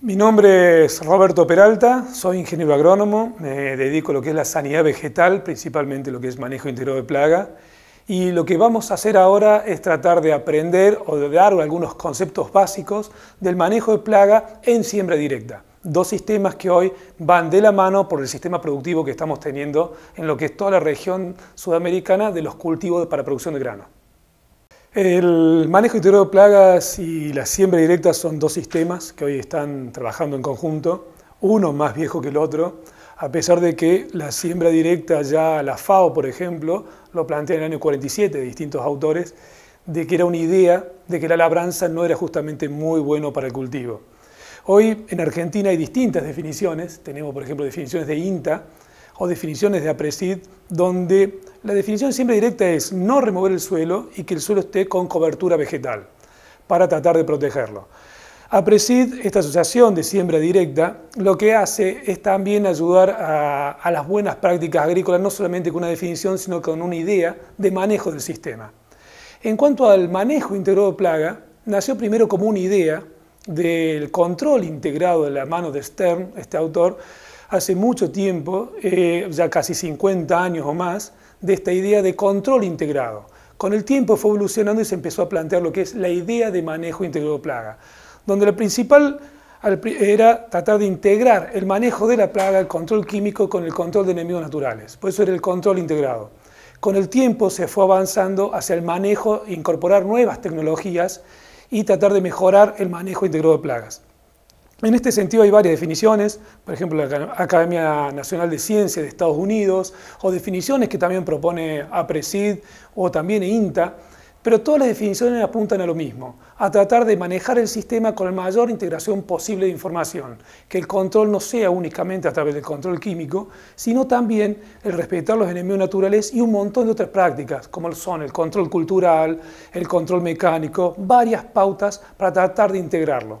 Mi nombre es Roberto Peralta, soy ingeniero agrónomo, me dedico a lo que es la sanidad vegetal, principalmente lo que es manejo interior de plaga, y lo que vamos a hacer ahora es tratar de aprender o de dar algunos conceptos básicos del manejo de plaga en siembra directa. Dos sistemas que hoy van de la mano por el sistema productivo que estamos teniendo en lo que es toda la región sudamericana de los cultivos para producción de grano. El manejo integrado de plagas y la siembra directa son dos sistemas que hoy están trabajando en conjunto, uno más viejo que el otro, a pesar de que la siembra directa ya la FAO, por ejemplo, lo plantea en el año 47 de distintos autores, de que era una idea de que la labranza no era justamente muy bueno para el cultivo. Hoy en Argentina hay distintas definiciones, tenemos por ejemplo definiciones de INTA o definiciones de APRESID, donde la definición siembra directa es no remover el suelo y que el suelo esté con cobertura vegetal para tratar de protegerlo. Aprecid, esta asociación de siembra directa, lo que hace es también ayudar a, las buenas prácticas agrícolas, no solamente con una definición, sino con una idea de manejo del sistema. En cuanto al manejo integrado de plaga, nació primero como una idea del control integrado de la mano de Stern, este autor, hace mucho tiempo, eh, ya casi 50 años o más, de esta idea de control integrado. Con el tiempo fue evolucionando y se empezó a plantear lo que es la idea de manejo integrado de plaga, donde la principal era tratar de integrar el manejo de la plaga, el control químico con el control de enemigos naturales. Por eso era el control integrado. Con el tiempo se fue avanzando hacia el manejo, incorporar nuevas tecnologías y tratar de mejorar el manejo integrado de plagas. En este sentido hay varias definiciones, por ejemplo la Academia Nacional de Ciencias de Estados Unidos, o definiciones que también propone APRESID o también INTA, pero todas las definiciones apuntan a lo mismo, a tratar de manejar el sistema con la mayor integración posible de información, que el control no sea únicamente a través del control químico, sino también el respetar los enemigos naturales y un montón de otras prácticas, como son el control cultural, el control mecánico, varias pautas para tratar de integrarlo.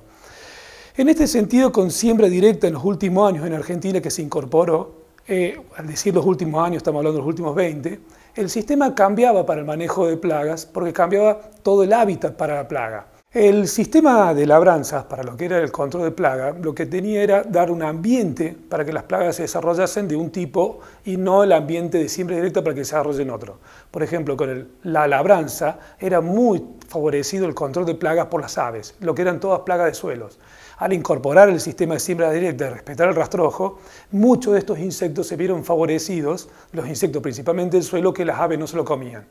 En este sentido, con siembra directa en los últimos años en Argentina que se incorporó, eh, al decir los últimos años, estamos hablando de los últimos 20, el sistema cambiaba para el manejo de plagas porque cambiaba todo el hábitat para la plaga. El sistema de labranzas para lo que era el control de plaga, lo que tenía era dar un ambiente para que las plagas se desarrollasen de un tipo y no el ambiente de siembra directa para que se desarrollen otro. Por ejemplo, con la labranza era muy favorecido el control de plagas por las aves, lo que eran todas plagas de suelos. Al incorporar el sistema de siembra directa y respetar el rastrojo, muchos de estos insectos se vieron favorecidos, los insectos principalmente del suelo, que las aves no se lo comían.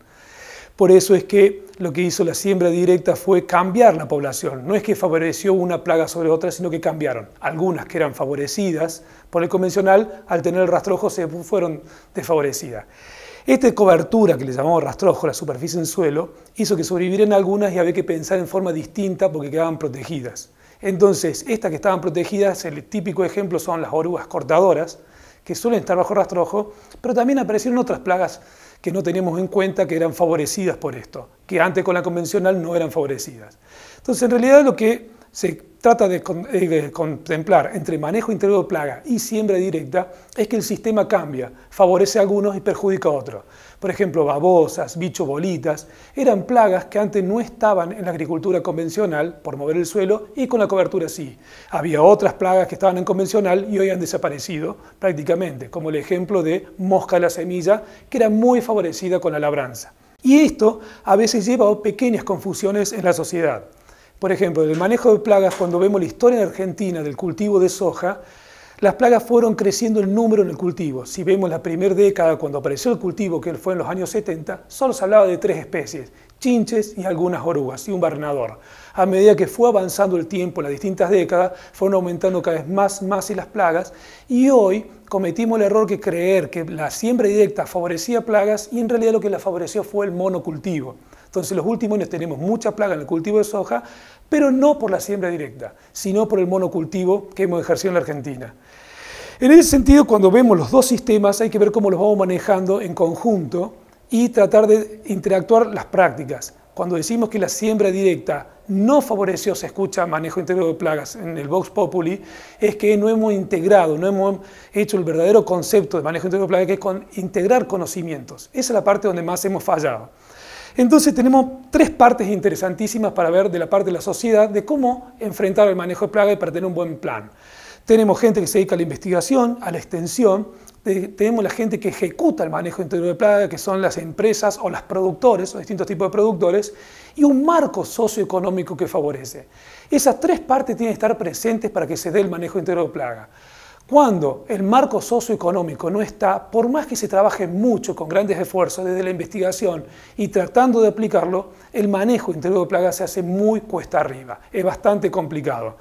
Por eso es que lo que hizo la siembra directa fue cambiar la población. No es que favoreció una plaga sobre otra, sino que cambiaron. Algunas que eran favorecidas por el convencional, al tener el rastrojo, se fueron desfavorecidas. Esta cobertura que le llamamos rastrojo, la superficie en suelo, hizo que sobrevivieran algunas y había que pensar en forma distinta porque quedaban protegidas. Entonces, estas que estaban protegidas, el típico ejemplo son las orugas cortadoras, que suelen estar bajo rastrojo, pero también aparecieron otras plagas que no teníamos en cuenta que eran favorecidas por esto, que antes con la convencional no eran favorecidas. Entonces, en realidad lo que se trata eh, de, contemplar entre manejo interior de plaga y siembra directa es que el sistema cambia, favorece a algunos y perjudica a otros. Por ejemplo, babosas, bicho bolitas, eran plagas que antes no estaban en la agricultura convencional por mover el suelo y con la cobertura sí. Había otras plagas que estaban en convencional y hoy han desaparecido prácticamente, como el ejemplo de mosca de la semilla, que era muy favorecida con la labranza. Y esto a veces lleva a pequeñas confusiones en la sociedad. Por ejemplo, en el manejo de plagas, cuando vemos la historia en Argentina del cultivo de soja, las plagas fueron creciendo en número en el cultivo. Si vemos la primera década, cuando apareció el cultivo, que fue en los años 70, solo se hablaba de tres especies, chinches y algunas orugas y un barnador. A medida que fue avanzando el tiempo, las distintas décadas, fueron aumentando cada vez más, más las plagas. Y hoy cometimos el error de creer que la siembra directa favorecía plagas y en realidad lo que la favoreció fue el monocultivo. Entonces, los últimos años tenemos mucha plaga en el cultivo de soja, pero no por la siembra directa, sino por el monocultivo que hemos ejercido en la Argentina. En ese sentido, cuando vemos los dos sistemas, hay que ver cómo los vamos manejando en conjunto y tratar de interactuar las prácticas. Cuando decimos que la siembra directa no favoreció, se escucha manejo integrado de plagas en el Vox Populi, es que no hemos integrado, no hemos hecho el verdadero concepto de manejo integrado de plagas, que es con integrar conocimientos. Esa es la parte donde más hemos fallado. Entonces tenemos tres partes interesantísimas para ver de la parte de la sociedad de cómo enfrentar el manejo de plaga y para tener un buen plan. Tenemos gente que se dedica a la investigación, a la extensión, tenemos la gente que ejecuta el manejo interior de plaga, que son las empresas o los productores, o distintos tipos de productores, y un marco socioeconómico que favorece. Esas tres partes tienen que estar presentes para que se dé el manejo interior de plaga. Cuando el marco socioeconómico no está, por más que se trabaje mucho con grandes esfuerzos desde la investigación y tratando de aplicarlo, el manejo interior de plagas se hace muy cuesta arriba, es bastante complicado.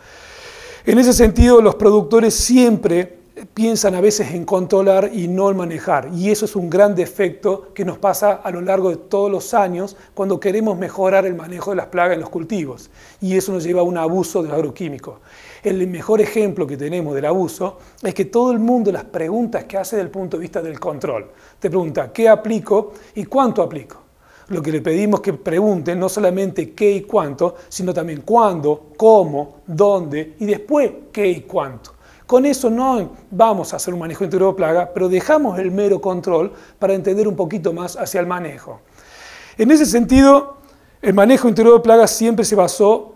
En ese sentido, los productores siempre piensan a veces en controlar y no en manejar. Y eso es un gran defecto que nos pasa a lo largo de todos los años cuando queremos mejorar el manejo de las plagas en los cultivos. Y eso nos lleva a un abuso del agroquímico. El mejor ejemplo que tenemos del abuso es que todo el mundo las preguntas que hace desde el punto de vista del control. Te pregunta, ¿qué aplico y cuánto aplico? Lo que le pedimos que pregunte no solamente qué y cuánto, sino también cuándo, cómo, dónde y después qué y cuánto. Con eso no vamos a hacer un manejo interior de plaga, pero dejamos el mero control para entender un poquito más hacia el manejo. En ese sentido, el manejo interior de plaga siempre se basó,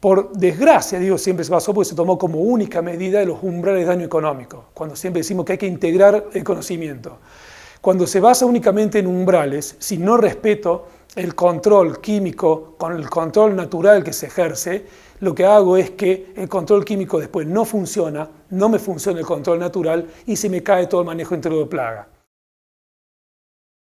por desgracia, digo siempre se basó porque se tomó como única medida de los umbrales de daño económico, cuando siempre decimos que hay que integrar el conocimiento. Cuando se basa únicamente en umbrales, si no respeto el control químico con el control natural que se ejerce, lo que hago es que el control químico después no funciona, no me funciona el control natural y se me cae todo el manejo entero de plaga.